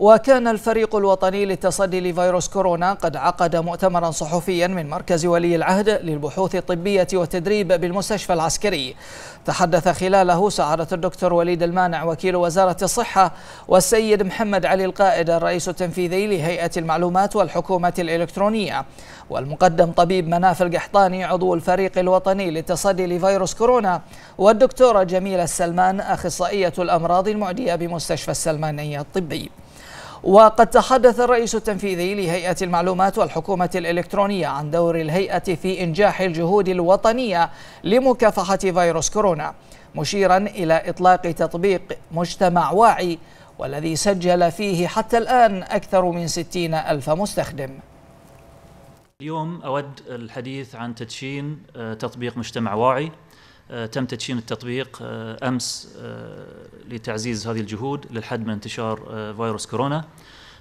وكان الفريق الوطني للتصدي لفيروس كورونا قد عقد مؤتمرا صحفيا من مركز ولي العهد للبحوث الطبية والتدريب بالمستشفى العسكري تحدث خلاله سعادة الدكتور وليد المانع وكيل وزارة الصحة والسيد محمد علي القائد الرئيس التنفيذي لهيئة المعلومات والحكومة الإلكترونية والمقدم طبيب مناف القحطاني عضو الفريق الوطني للتصدي لفيروس كورونا والدكتورة جميلة السلمان أخصائية الأمراض المعدية بمستشفى السلمانية الطبي وقد تحدث الرئيس التنفيذي لهيئة المعلومات والحكومة الإلكترونية عن دور الهيئة في إنجاح الجهود الوطنية لمكافحة فيروس كورونا مشيرا إلى إطلاق تطبيق مجتمع واعي والذي سجل فيه حتى الآن أكثر من 60 ألف مستخدم اليوم أود الحديث عن تدشين آه، تطبيق مجتمع واعي آه، تم تدشين التطبيق آه، أمس لتعزيز هذه الجهود للحد من انتشار آه، فيروس كورونا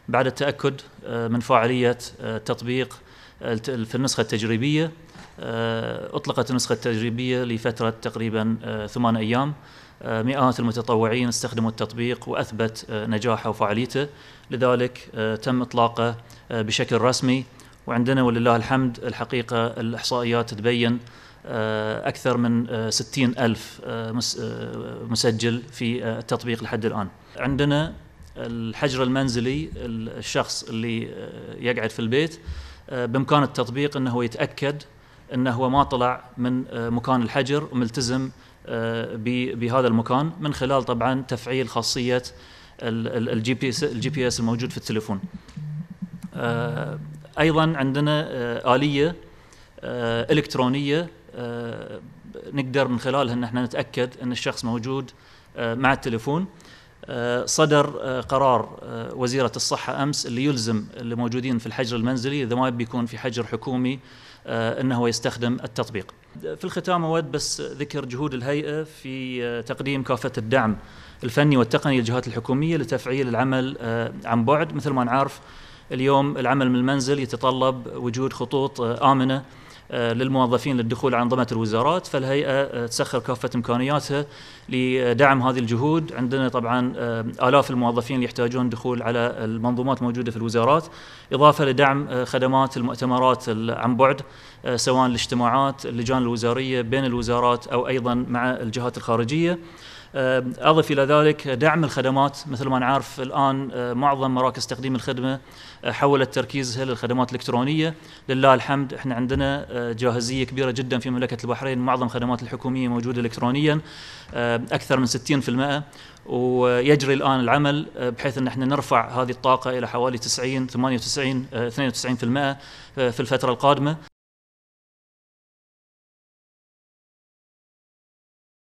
بعد التاكد آه، من فاعليه التطبيق آه، في النسخه التجريبيه اطلقت النسخه التجريبيه لفتره تقريبا ثمان ايام مئات المتطوعين استخدموا التطبيق واثبت نجاحه وفعاليته لذلك تم اطلاقه بشكل رسمي وعندنا ولله الحمد الحقيقه الاحصائيات تبين آه، أكثر من آه، ستين ألف آه، مسجل في التطبيق لحد الآن عندنا الحجر المنزلي الشخص اللي يقعد في البيت بإمكان التطبيق أنه يتأكد أنه هو ما طلع من مكان الحجر وملتزم بهذا المكان من خلال طبعا تفعيل خاصية الجي بي اس الجي بي اس الموجود في التليفون ايضا عندنا اليه الكترونيه آه، نقدر من خلالها ان احنا نتاكد ان الشخص موجود آه، مع التليفون آه، صدر قرار وزيره الصحه امس اللي يلزم اللي موجودين في الحجر المنزلي اذا ما بيكون في حجر حكومي انه يستخدم التطبيق. في الختام اود بس ذكر جهود الهيئه في تقديم كافه الدعم الفني والتقني للجهات الحكوميه لتفعيل العمل عن بعد مثل ما نعرف اليوم العمل من المنزل يتطلب وجود خطوط امنه آه، للموظفين للدخول على أنظمة الوزارات فالهيئة آه، تسخر كافة إمكانياتها لدعم هذه الجهود عندنا طبعا آه، آلاف الموظفين اللي يحتاجون دخول على المنظومات موجودة في الوزارات إضافة لدعم خدمات المؤتمرات عن بعد سواء الاجتماعات اللجان الوزارية بين الوزارات أو أيضا مع الجهات الخارجية آه، اضف الى ذلك دعم الخدمات مثل ما نعرف الان آه، معظم مراكز تقديم الخدمه آه، حولت تركيزها للخدمات الالكترونيه لله الحمد احنا عندنا جاهزيه كبيره جدا في مملكه البحرين معظم خدمات الحكوميه موجوده الكترونيا اكثر من 60% ويجري الان العمل بحيث ان احنا نرفع هذه الطاقه الى حوالي 90 98 92% في الفتره القادمه